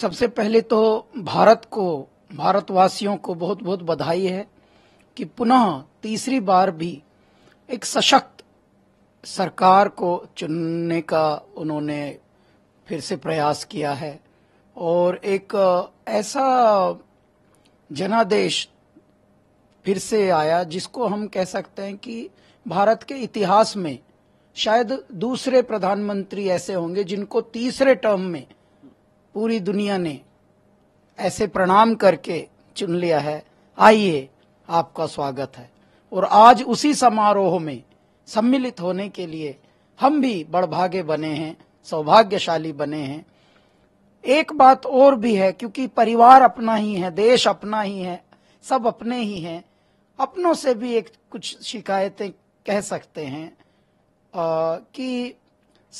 सबसे पहले तो भारत को भारतवासियों को बहुत बहुत बधाई है कि पुनः तीसरी बार भी एक सशक्त सरकार को चुनने का उन्होंने फिर से प्रयास किया है और एक ऐसा जनादेश फिर से आया जिसको हम कह सकते हैं कि भारत के इतिहास में शायद दूसरे प्रधानमंत्री ऐसे होंगे जिनको तीसरे टर्म में पूरी दुनिया ने ऐसे प्रणाम करके चुन लिया है आइए आपका स्वागत है और आज उसी समारोह में सम्मिलित होने के लिए हम भी बड़भागे बने हैं सौभाग्यशाली बने हैं एक बात और भी है क्योंकि परिवार अपना ही है देश अपना ही है सब अपने ही हैं अपनों से भी एक कुछ शिकायतें कह सकते हैं आ, कि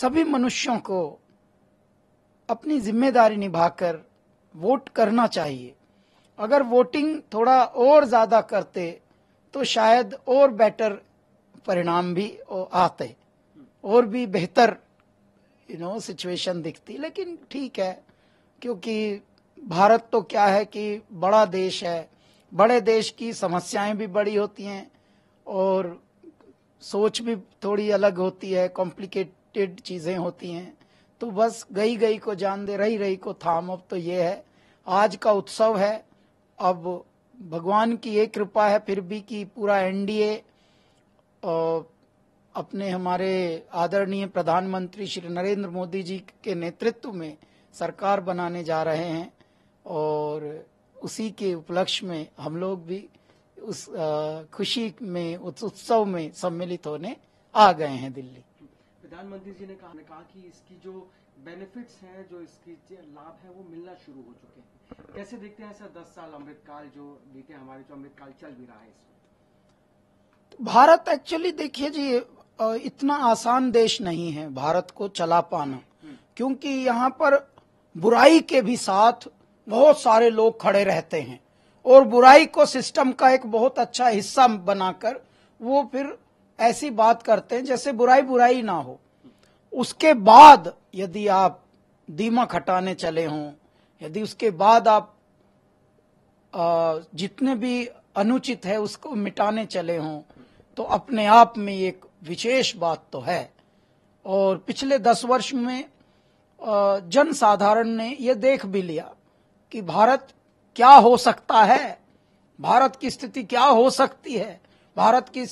सभी मनुष्यों को अपनी जिम्मेदारी निभाकर वोट करना चाहिए अगर वोटिंग थोड़ा और ज़्यादा करते तो शायद और बेटर परिणाम भी आते और भी बेहतर यू नो सिचुएशन दिखती लेकिन ठीक है क्योंकि भारत तो क्या है कि बड़ा देश है बड़े देश की समस्याएं भी बड़ी होती हैं और सोच भी थोड़ी अलग होती है कॉम्प्लिकेटेड चीज़ें होती हैं तो बस गई गई को जान दे रही रही को थाम अब तो ये है आज का उत्सव है अब भगवान की एक कृपा है फिर भी कि पूरा एनडीए अपने हमारे आदरणीय प्रधानमंत्री श्री नरेंद्र मोदी जी के नेतृत्व में सरकार बनाने जा रहे हैं और उसी के उपलक्ष्य में हम लोग भी उस खुशी में उस उत्सव में सम्मिलित होने आ गए हैं दिल्ली प्रधानमंत्री जी ने कहा ने कहा कि इसकी जो बेनिफिट्स हैं जो इसकी लाभ है वो मिलना शुरू हो चुके हैं कैसे देखते हैं सर दस साल अमृतकाल जो बीते हमारे जो अमृतकाल चल भी रहा है इसमें भारत एक्चुअली देखिए जी इतना आसान देश नहीं है भारत को चला पाना हम्म। क्योंकि यहाँ पर बुराई के भी साथ बहुत सारे लोग खड़े रहते हैं और बुराई को सिस्टम का एक बहुत अच्छा हिस्सा बनाकर वो फिर ऐसी बात करते हैं जैसे बुराई बुराई ना हो उसके बाद यदि आप दीमक हटाने चले हों यदि उसके बाद आप जितने भी अनुचित है उसको मिटाने चले हों तो अपने आप में एक विशेष बात तो है और पिछले दस वर्ष में जन साधारण ने यह देख भी लिया कि भारत क्या हो सकता है भारत की स्थिति क्या हो सकती है भारत की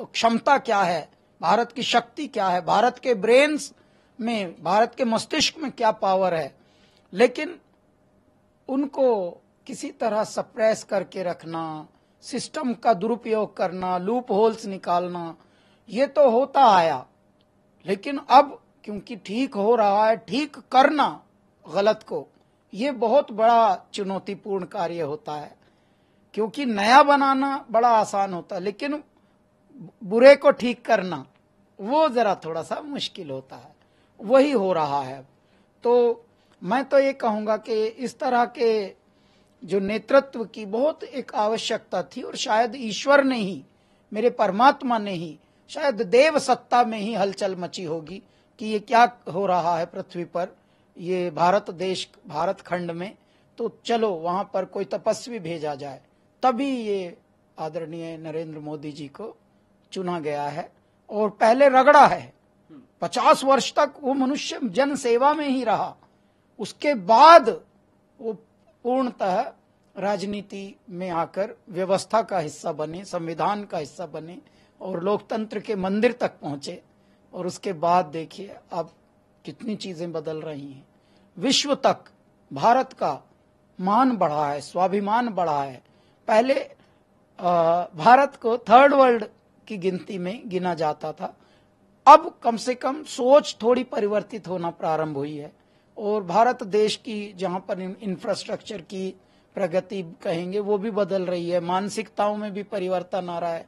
क्षमता क्या है भारत की शक्ति क्या है भारत के ब्रेन्स में भारत के मस्तिष्क में क्या पावर है लेकिन उनको किसी तरह सप्रेस करके रखना सिस्टम का दुरुपयोग करना लूप होल्स निकालना ये तो होता आया लेकिन अब क्योंकि ठीक हो रहा है ठीक करना गलत को ये बहुत बड़ा चुनौतीपूर्ण कार्य होता है क्योंकि नया बनाना बड़ा आसान होता है लेकिन बुरे को ठीक करना वो जरा थोड़ा सा मुश्किल होता है वही हो रहा है तो मैं तो ये कहूंगा कि इस तरह के जो नेतृत्व की बहुत एक आवश्यकता थी और शायद ईश्वर ने ही मेरे परमात्मा ने ही शायद देव सत्ता में ही हलचल मची होगी कि ये क्या हो रहा है पृथ्वी पर ये भारत देश भारत खंड में तो चलो वहां पर कोई तपस्वी भेजा जाए तभी ये आदरणीय नरेंद्र मोदी जी को चुना गया है और पहले रगड़ा है पचास वर्ष तक वो मनुष्य जन सेवा में ही रहा उसके बाद वो पूर्णतः राजनीति में आकर व्यवस्था का हिस्सा बने संविधान का हिस्सा बने और लोकतंत्र के मंदिर तक पहुंचे और उसके बाद देखिए अब कितनी चीजें बदल रही हैं विश्व तक भारत का मान बढ़ा है स्वाभिमान बढ़ा है पहले भारत को थर्ड वर्ल्ड की गिनती में गिना जाता था अब कम से कम सोच थोड़ी परिवर्तित होना प्रारंभ हुई है और भारत देश की जहां पर इंफ्रास्ट्रक्चर की प्रगति कहेंगे वो भी बदल रही है मानसिकताओं में भी परिवर्तन आ रहा है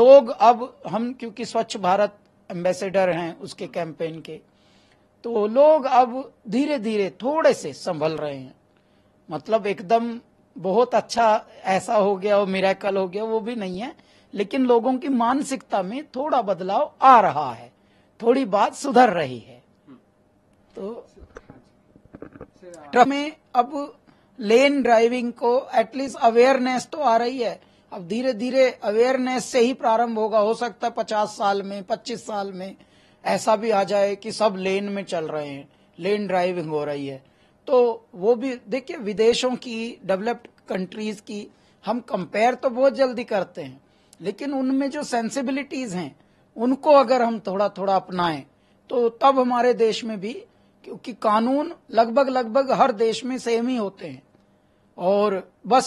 लोग अब हम क्योंकि स्वच्छ भारत एम्बेसडर हैं उसके कैंपेन के तो लोग अब धीरे धीरे थोड़े से संभल रहे हैं मतलब एकदम बहुत अच्छा ऐसा हो गया और मिराकल हो गया वो भी नहीं है लेकिन लोगों की मानसिकता में थोड़ा बदलाव आ रहा है थोड़ी बात सुधर रही है तो ट्रक में अब लेन ड्राइविंग को एटलीस्ट अवेयरनेस तो आ रही है अब धीरे धीरे अवेयरनेस से ही प्रारंभ होगा हो सकता है पचास साल में पच्चीस साल में ऐसा भी आ जाए कि सब लेन में चल रहे हैं लेन ड्राइविंग हो रही है तो वो भी देखिए विदेशों की डेवलप्ड कंट्रीज की हम कंपेयर तो बहुत जल्दी करते हैं लेकिन उनमें जो सेंसिबिलिटीज हैं उनको अगर हम थोड़ा थोड़ा अपनाएं तो तब हमारे देश में भी क्योंकि कानून लगभग लगभग हर देश में सेम ही होते हैं और बस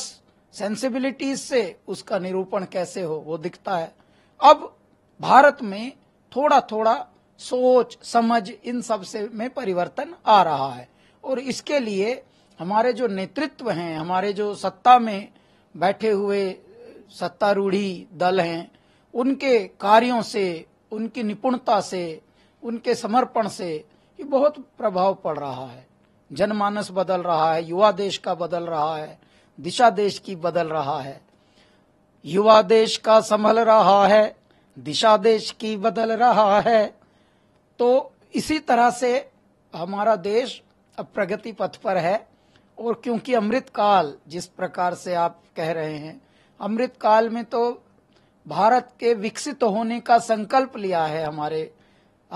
सेंसिबिलिटीज से उसका निरूपण कैसे हो वो दिखता है अब भारत में थोड़ा थोड़ा सोच समझ इन सब से में परिवर्तन आ रहा है और इसके लिए हमारे जो नेतृत्व हैं हमारे जो सत्ता में बैठे हुए सत्तारूढ़ी दल हैं उनके कार्यों से उनकी निपुणता से उनके समर्पण से ये बहुत प्रभाव पड़ रहा है जनमानस बदल रहा है युवा देश का बदल रहा है दिशा देश की बदल रहा है युवा देश का संभल रहा है दिशा देश की बदल रहा है तो इसी तरह से हमारा देश अब प्रगति पथ पर है और क्योंकि अमृत काल जिस प्रकार से आप कह रहे हैं अमृत काल में तो भारत के विकसित होने का संकल्प लिया है हमारे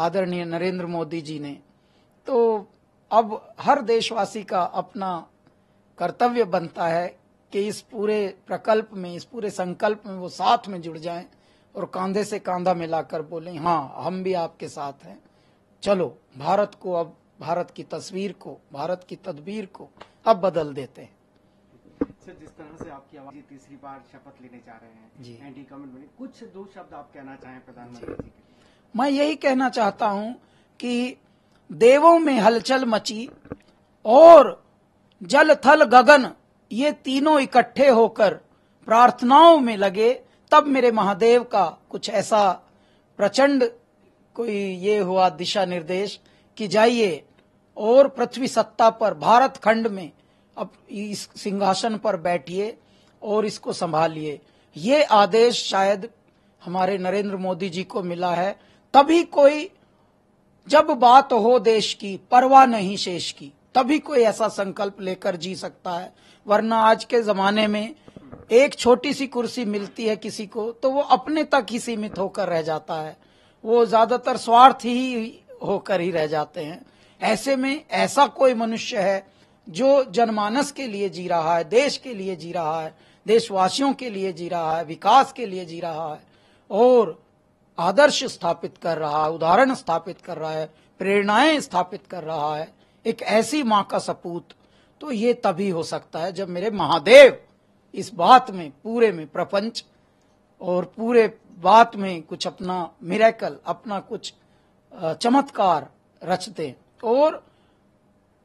आदरणीय नरेंद्र मोदी जी ने तो अब हर देशवासी का अपना कर्तव्य बनता है कि इस पूरे प्रकल्प में इस पूरे संकल्प में वो साथ में जुड़ जाएं और कांधे से कांधा मिलाकर बोले हाँ हम भी आपके साथ हैं चलो भारत को अब भारत की तस्वीर को भारत की तदबीर को अब बदल देते हैं सर जिस तरह से आपकी आवाज तीसरी बार शपथ लेने जा रहे हैं जी एंटी गवर्नमेंट बनी कुछ दो शब्द आप कहना चाहें प्रधानमंत्री जी के मैं यही कहना चाहता हूं कि देवों में हलचल मची और जल थल गगन ये तीनों इकट्ठे होकर प्रार्थनाओं में लगे तब मेरे महादेव का कुछ ऐसा प्रचंड कोई ये हुआ दिशा निर्देश कि जाइए और पृथ्वी सत्ता पर भारत खंड में अब इस सिंहासन पर बैठिए और इसको संभालिए ये आदेश शायद हमारे नरेंद्र मोदी जी को मिला है तभी कोई जब बात हो देश की परवाह नहीं शेष की तभी कोई ऐसा संकल्प लेकर जी सकता है वरना आज के जमाने में एक छोटी सी कुर्सी मिलती है किसी को तो वो अपने तक ही सीमित होकर रह जाता है वो ज्यादातर स्वार्थ ही होकर ही रह जाते हैं ऐसे में ऐसा कोई मनुष्य है जो जनमानस के लिए जी रहा है देश के लिए जी रहा है देशवासियों के लिए जी रहा है विकास के लिए जी रहा है और आदर्श स्थापित कर रहा है उदाहरण स्थापित कर रहा है प्रेरणाएं स्थापित कर रहा है एक ऐसी मां का सपूत तो ये तभी हो सकता है जब मेरे महादेव इस बात में पूरे में प्रपंच और पूरे बात में कुछ अपना मिरेकल अपना कुछ चमत्कार रचते और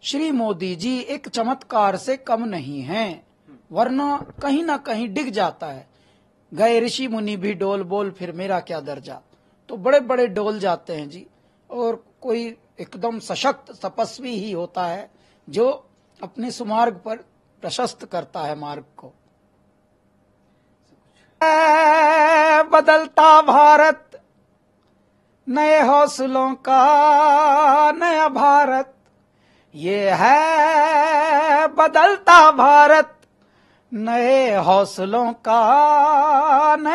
श्री मोदी जी एक चमत्कार से कम नहीं हैं वरना कहीं ना कहीं डिग जाता है गए ऋषि मुनि भी डोल बोल फिर मेरा क्या दर्जा तो बड़े बड़े डोल जाते हैं जी और कोई एकदम सशक्त तपस्वी ही होता है जो अपने सुमार्ग पर प्रशस्त करता है मार्ग को बदलता भारत नए हौसलों का नया भारत ये है बदलता भारत नए हौसलों का